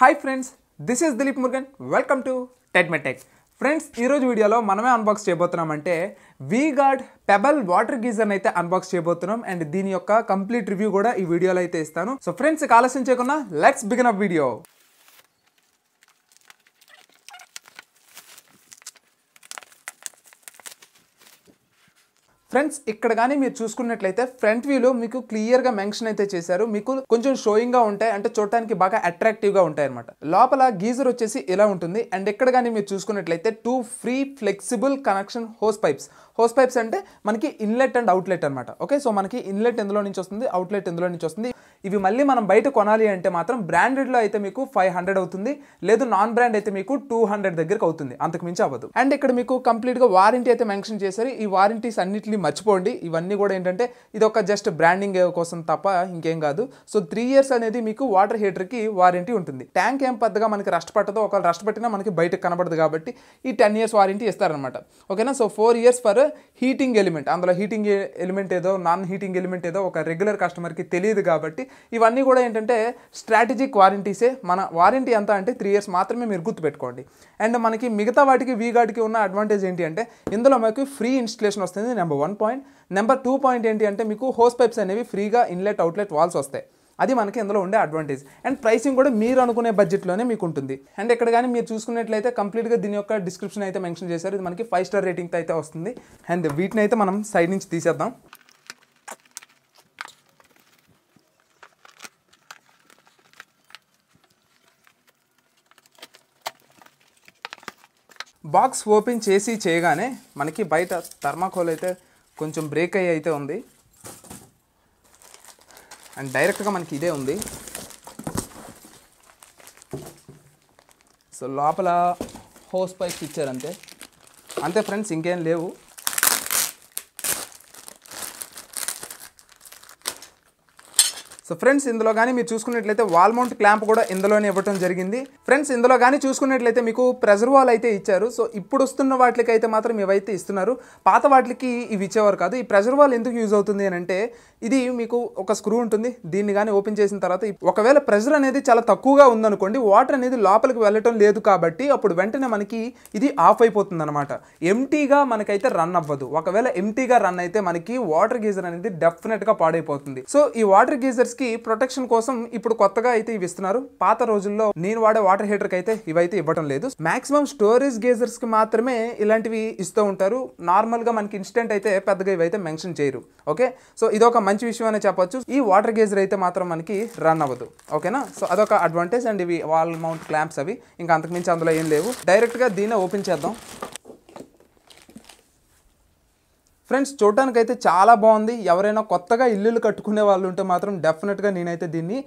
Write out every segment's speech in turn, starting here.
hi friends this is Dilip Murugan welcome to Tech Friends ఈరోజు వీడియోలో మనమే అన్బాక్స్ చేయబోతున్నామంటే గార్డ్ పెబల్ వాటర్ గీజర్ని అయితే అన్బాక్స్ చేయబోతున్నాం అండ్ దీని యొక్క కంప్లీట్ రివ్యూ కూడా ఈ వీడియోలో అయితే ఇస్తాను సో ఫ్రెండ్స్ చేయకుండా let's begin up video friends ఇక్కడ కానీ మీరు చూసుకున్నట్లయితే ఫ్రంట్ వ్యూలో మీకు క్లియర్గా మెన్షన్ అయితే చేశారు మీకు కొంచెం షోయింగ్గా ఉంటాయి అంటే చూడటానికి బాగా అట్రాక్టివ్గా ఉంటాయి అనమాట లోపల గీజర్ వచ్చేసి ఇలా ఉంటుంది అండ్ ఇక్కడ కానీ మీరు చూసుకున్నట్లయితే two free flexible connection hose pipes hose pipes అంటే మనకి ఇన్లెట్ అండ్ అవుట్లెట్ అనమాట ఓకే సో మనకి ఇన్లెట్ ఎందులో నుంచి వస్తుంది అవుట్లెట్ ఎందులో నుంచి వస్తుంది ఇవి మళ్ళీ మనం బయట కొనాలి అంటే మాత్రం బ్రాండెడ్లో అయితే మీకు ఫైవ్ హండ్రెడ్ అవుతుంది లేదు నాన్ బ్రాండ్ అయితే మీకు టూ హండ్రెడ్ దగ్గరకు అవుతుంది అంతకు మించి అవ్వదు అండ్ ఇక్కడ మీకు కంప్లీట్గా వారంటీ అయితే మెన్షన్ చేశారు ఈ వారంటీస్ అన్నింటినీ మర్చిపోండి ఇవన్నీ కూడా ఏంటంటే ఇది ఒక జస్ట్ బ్రాండింగ్ కోసం తప్ప ఇంకేం కాదు సో త్రీ ఇయర్స్ అనేది మీకు వాటర్ హీటర్కి వారంటీ ఉంటుంది ట్యాంక్ ఏం పెద్దగా మనకి రష్ పట్టదు ఒకవేళ రష్ పట్టినా మనకి బయటకు కనబడదు కాబట్టి ఈ టెన్ ఇయర్స్ వారంటీ ఇస్తారనమాట ఓకేనా so four years for heating element అందులో హీటింగ్ ఎలిమెంట్ ఏదో నాన్ హీటింగ్ ఎలిమెంట్ ఏదో ఒక రెగ్యులర్ కస్టమర్కి తెలియదు కాబట్టి ఇవన్నీ కూడా ఏంటంటే స్ట్రాటజిక్ వారంటీసే మన వారంటీ ఎంత అంటే త్రీ ఇయర్స్ మాత్రమే మీరు గుర్తుపెట్టుకోండి అండ్ మనకి మిగతా వాటికి వీగార్డ్కి ఉన్న అడ్వాంటేజ్ ఏంటి అంటే ఇందులో మనకి ఫ్రీ ఇన్స్టలేషన్ వస్తుంది number one point number two point ఏంటి అంటే మీకు హోస్ పైప్స్ అనేవి ఫ్రీగా ఇన్లెట్ అవుట్లెట్ వాల్స్ వస్తాయి అది మనకి ఇందులో ఉండే అడ్వాంటేజ్ అండ్ ప్రైసింగ్ కూడా మీరు అనుకునే బడ్జెట్లోనే మీకు ఉంటుంది అండ్ ఇక్కడ కానీ మీరు చూసుకున్నట్లయితే కంప్లీట్గా దీని యొక్క డిస్క్రిప్షన్ అయితే మెన్షన్ చేశారు ఇది మనకి ఫైవ్ స్టార్ రేటింగ్తో అయితే వస్తుంది అండ్ వీటిని అయితే మనం సైడ్ నుంచి తీసేద్దాం బాక్స్ ఓపెన్ చేసి చేయగానే మనకి బయట థర్మాకోల్ అయితే కొంచెం బ్రేక్ అయ్యి అయితే ఉంది అండ్ డైరెక్ట్గా మనకి ఇదే ఉంది సో లోపల హోస్ పైప్స్ ఇచ్చారు అంతే అంతే ఫ్రెండ్స్ ఇంకేం లేవు సో ఫ్రెండ్స్ ఇందులో కానీ మీరు చూసుకున్నట్లయితే వాల్ మౌంట్ క్లాంప్ కూడా ఇందులోనే ఇవ్వటం జరిగింది ఫ్రెండ్స్ ఇందులో కానీ చూసుకున్నట్లయితే మీకు ప్రెజర్ వాల్ అయితే ఇచ్చారు సో ఇప్పుడు వస్తున్న వాటికి అయితే మాత్రం ఇవైతే ఇస్తున్నారు పాత వాటికి ఇవి ఇచ్చేవారు కాదు ఈ ప్రెజర్ వాల్ ఎందుకు యూజ్ అవుతుంది అని అంటే ఇది మీకు ఒక స్క్రూ ఉంటుంది దీన్ని కానీ ఓపెన్ చేసిన తర్వాత ఒకవేళ ప్రెషర్ అనేది చాలా తక్కువగా ఉందనుకోండి వాటర్ అనేది లోపలికి వెళ్ళటం లేదు కాబట్టి అప్పుడు వెంటనే మనకి ఇది ఆఫ్ అయిపోతుంది అనమాట ఎంటీగా మనకైతే రన్ అవ్వదు ఒకవేళ ఎంటీగా రన్ అయితే మనకి వాటర్ గీజర్ అనేది డెఫినెట్గా పాడైపోతుంది సో ఈ వాటర్ గీజర్స్కి ప్రొటెక్షన్ కోసం ఇప్పుడు కొత్తగా అయితే ఇవి ఇస్తున్నారు పాత రోజుల్లో నేను వాడే వాటర్ హీటర్కి అయితే ఇవైతే ఇవ్వడం లేదు మాక్సిమం స్టోరేజ్ కి మాత్రమే ఇలాంటివి ఇస్తూ ఉంటారు నార్మల్గా మనకి ఇన్స్టెంట్ అయితే పెద్దగా ఇవైతే మెన్షన్ చేయరు ఓకే సో ఇదొక మంచి విషయం అనే చెప్పొచ్చు ఈ వాటర్ గేజర్ అయితే మాత్రం మనకి రన్ అవ్వదు ఓకేనా సో అదొక అడ్వాంటేజ్ అండ్ ఇవి వాల్ మౌంట్ క్లాంప్స్ అవి ఇంకా అంతకుమించి అందులో ఏం లేవు డైరెక్ట్గా దీన్నే ఓపెన్ చేద్దాం ఫ్రెండ్స్ చూడటానికైతే చాలా బాగుంది ఎవరైనా కొత్తగా ఇల్లులు కట్టుకునే వాళ్ళు ఉంటే మాత్రం డెఫినెట్గా నేనైతే దీన్ని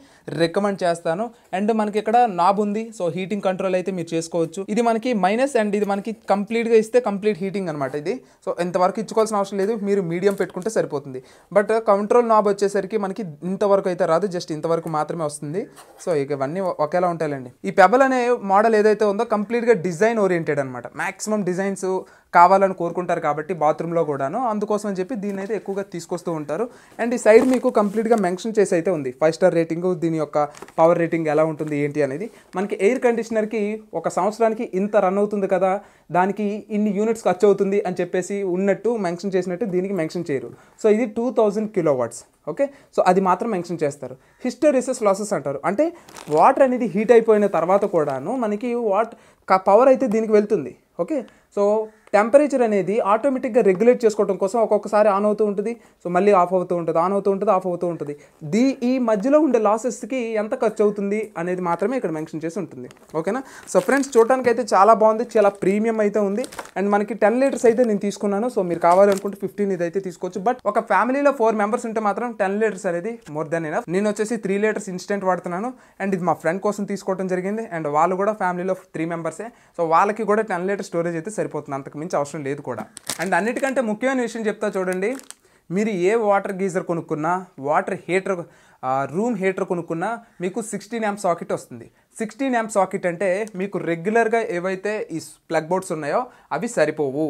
రికమెండ్ చేస్తాను అండ్ మనకి ఇక్కడ నాబ్ ఉంది సో హీటింగ్ కంట్రోల్ అయితే మీరు చేసుకోవచ్చు ఇది మనకి మైనస్ అండ్ ఇది మనకి కంప్లీట్గా ఇస్తే కంప్లీట్ హీటింగ్ అనమాట ఇది సో ఇంతవరకు ఇచ్చుకోవాల్సిన అవసరం లేదు మీరు మీడియం పెట్టుకుంటే సరిపోతుంది బట్ కంట్రోల్ నాబ్ వచ్చేసరికి మనకి ఇంతవరకు అయితే రాదు జస్ట్ ఇంతవరకు మాత్రమే వస్తుంది సో ఇక ఇవన్నీ ఒకేలా ఉంటాయండి ఈ పెబల్ అనే మోడల్ ఏదైతే ఉందో కంప్లీట్గా డిజైన్ ఓరియంటెడ్ అనమాట మ్యాక్సిమం డిజైన్స్ కావాలని కోరుకుంటారు కాబట్టి బాత్రూంలో కూడాను అందుకోసం అని చెప్పి దీని అయితే ఎక్కువగా తీసుకొస్తూ ఉంటారు అండ్ ఈ సైడ్ మీకు కంప్లీట్గా మెన్షన్ చేసి అయితే ఉంది ఫైవ్ స్టార్ రేటింగ్ దీని యొక్క పవర్ రేటింగ్ ఎలా ఉంటుంది ఏంటి అనేది మనకి ఎయిర్ కండిషనర్కి ఒక సంవత్సరానికి ఇంత రన్ అవుతుంది కదా దానికి ఇన్ని యూనిట్స్ ఖర్చు అవుతుంది అని చెప్పేసి ఉన్నట్టు మెన్షన్ చేసినట్టు దీనికి మెన్షన్ చేయరు సో ఇది two thousand kilowatts okay so అది మాత్రం మెన్షన్ చేస్తారు హిస్టోరిసిస్ లాసెస్ అంటారు అంటే వాటర్ అనేది హీట్ అయిపోయిన తర్వాత కూడాను మనకి వాట్ పవర్ అయితే దీనికి వెళ్తుంది ఓకే సో టెంపరేచర్ అనేది ఆటోమేటిక్గా రెగ్యులేట్ చేసుకోవడం కోసం ఒక్కొక్కసారి ఆన్ అవుతూ ఉంటుంది సో మళ్ళీ ఆఫ్ అవుతూ ఉంటుంది ఆన్ అవుతూ ఉంటుంది ఆఫ్ అవుతూ ఉంటుంది దీ ఈ మధ్యలో ఉండే లాసెస్కి ఎంత ఖర్చు అవుతుంది అనేది మాత్రమే ఇక్కడ మెన్షన్ చేసి ఉంటుంది ఓకేనా సో ఫ్రెండ్స్ చూడడానికి అయితే చాలా బాగుంది చాలా ప్రీమియం అయితే ఉంది అండ్ మనకి టెన్ లీటర్స్ అయితే నేను తీసుకున్నాను సో మీరు కావాలనుకుంటే ఫిఫ్టీన్ ఇది అయితే తీసుకోవచ్చు బట్ ఒక ఫ్యామిలీలో ఫోర్ మెంబర్స్ ఉంటే మాత్రం టెన్ లీటర్స్ అనేది మోర్ దెన్ ఎనఫ్ నేను వచ్చేసి త్రీ లీటర్స్ ఇన్స్టెంట్ వాడుతున్నాను అండ్ ఇది మా ఫ్రెండ్ కోసం తీసుకోవడం జరిగింది అండ్ వాళ్ళు కూడా ఫ్యామిలీలో త్రీ మెంబర్సే సో వాళ్ళకి కూడా టెన్ లీటర్ స్టోరేజ్ అయితే సరిపోతుంది అంతకు మించి అవసరం లేదు కూడా అండ్ అన్నిటికంటే ముఖ్యమైన విషయం చెప్తా చూడండి మీరు ఏ వాటర్ గీజర్ కొనుక్కున్నా వాటర్ హీటర్ రూమ్ హీటర్ కొనుక్కున్నా మీకు సిక్స్టీన్ న్యామ్ సాకెట్ వస్తుంది సిక్స్టీన్ న్యామ్ సాకెట్ అంటే మీకు రెగ్యులర్గా ఏవైతే ఈ ప్లగ్ బోర్డ్స్ ఉన్నాయో అవి సరిపోవు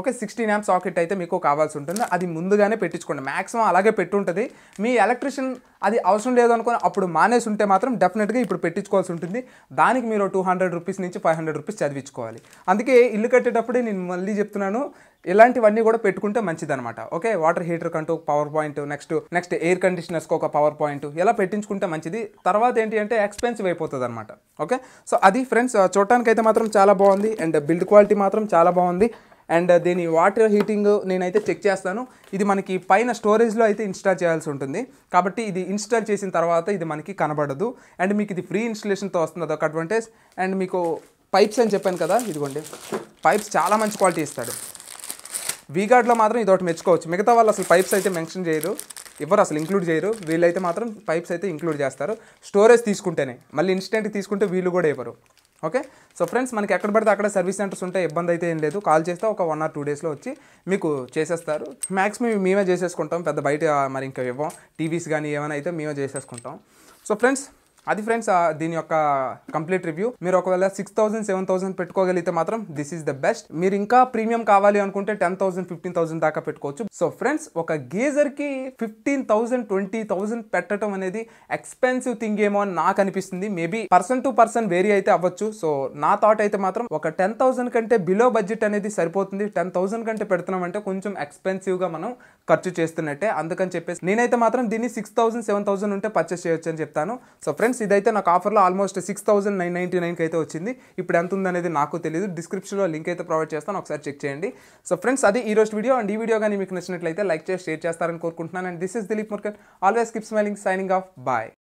ఓకే సిక్స్టీన్ యామ్ సాకెట్ అయితే మీకు కావాల్సి ఉంటుంది అది ముందుగానే పెట్టించుకోండి మ్యాక్సిమం అలాగే పెట్టుంటుంది మీ ఎలక్ట్రిషియన్ అది అవసరం లేదు అనుకుని అప్పుడు మానేసి ఉంటే మాత్రం డెఫినెట్గా ఇప్పుడు పెట్టించుకోవాల్సి ఉంటుంది దానికి మీరు టూ హండ్రెడ్ రూపీస్ నుంచి ఫైవ్ హండ్రెడ్ రూపీస్ చదివించుకోవాలి అందుకే ఇల్లు కట్టేటప్పుడు నేను మళ్ళీ చెప్తున్నాను ఇలాంటివన్నీ కూడా పెట్టుకుంటే మంచిదనమాట ఓకే వాటర్ హీటర్ కంటూ power point next next air కండిషనర్స్కి ఒక పవర్ పాయింట్ ఇలా పెట్టించుకుంటే మంచిది తర్వాత ఏంటి అంటే ఎక్స్పెన్సివ్ అయిపోతుంది అనమాట ఓకే సో అది ఫ్రెండ్స్ చూడటానికైతే మాత్రం చాలా బాగుంది అండ్ బిల్డ్ క్వాలిటీ మాత్రం చాలా బాగుంది అండ్ దీని వాటర్ హీటింగ్ నేనైతే చెక్ చేస్తాను ఇది మనకి పైన స్టోరేజ్లో అయితే ఇన్స్టాల్ చేయాల్సి ఉంటుంది కాబట్టి ఇది ఇన్స్టాల్ చేసిన తర్వాత ఇది మనకి కనబడదు అండ్ మీకు ఇది ఫ్రీ ఇన్స్టలేషన్తో వస్తుంది అదొక అడ్వాంటేజ్ అండ్ మీకు పైప్స్ అని చెప్పాను కదా ఇదిగోండి పైప్స్ చాలా మంచి క్వాలిటీ ఇస్తాడు వీగార్డ్లో మాత్రం ఇదొకటి మెచ్చుకోవచ్చు మిగతా వాళ్ళు అసలు పైప్స్ అయితే మెన్షన్ చేయరు ఎవరు అసలు ఇంక్లూడ్ చేయరు వీళ్ళైతే మాత్రం పైప్స్ అయితే ఇంక్లూడ్ చేస్తారు స్టోరేజ్ తీసుకుంటేనే మళ్ళీ ఇన్స్టెంట్ తీసుకుంటే వీళ్ళు కూడా ఇవ్వరు ఓకే సో ఫ్రెండ్స్ మనకి ఎక్కడ పడితే అక్కడ సర్వీస్ సెంటర్స్ ఉంటే ఇబ్బంది అయితే ఏం లేదు కాల్ చేస్తే ఒక వన్ ఆర్ టూ డేస్లో వచ్చి మీకు చేసేస్తారు మ్యాక్సిమం మేమే చేసేసుకుంటాం పెద్ద బయట మరి ఇంకా ఇవ్వం టీవీస్ కానీ ఏమైనా అయితే మేమే చేసేసుకుంటాం సో ఫ్రెండ్స్ అది ఫ్రెండ్స్ దీని యొక్క కంప్లీట్ రివ్యూ మీరు ఒకవేళ సిక్స్ థౌసండ్ సెవెన్ థౌసండ్ పెట్టుకోగలిగితే మాత్రం దిస్ ఈస్ ద బెస్ట్ మీరు ఇంకా ప్రీమియం కావాలి అనుకుంటే టెన్ థౌసండ్ ఫిఫ్టీన్ థౌసండ్ దాకా పెట్టుకోవచ్చు సో ఫ్రెండ్స్ ఒక కి ఫిఫ్టీన్ థౌసండ్ ట్వంటీ థౌసండ్ పెట్టడం అనేది ఎక్స్పెన్సివ్ థింగ్ ఏమో అని నాకు అనిపిస్తుంది maybe person to person vary అయితే అవ్వచ్చు సో నా థాట్ అయితే మాత్రం ఒక టెన్ థౌసండ్ కంటే బిలో బడ్జెట్ అనేది సరిపోతుంది టెన్ థౌసండ్ కంటే పెడుతున్నాం అంటే కొంచెం గా మనం ఖర్చు చేస్తున్నట్టే అందుకని చెప్పేసి నేనైతే మాత్రం దీన్ని సిక్స్ థౌసండ్ సెవెన్ థౌసండ్ ఉంటే పర్చేస్ చేయొచ్చు అని చెప్తాను సో ఫ్రెండ్స్ ఫ్రెండ్స్ ఇదైతే నాకు ఆఫర్లో almost six thousand nine ninety నైన్కి అయితే వచ్చింది ఇప్పుడు ఎంత ఉందనేది నాకు తెలియదు డిస్క్రిప్షన్లో లింక్ అయితే ప్రొవైడ్ చేస్తాను ఒకసారి చెక్ చేయండి సో ఫ్రెండ్స్ అది ఈ రోజు వీడియో అండ్ ఈ వీడియో కానీ మీకు నచ్చినట్లయితే లైక్ చేసి షేర్ చేస్తారని కోరుకుంటున్నాను and this is Dilip Murugan always keep smiling signing off bye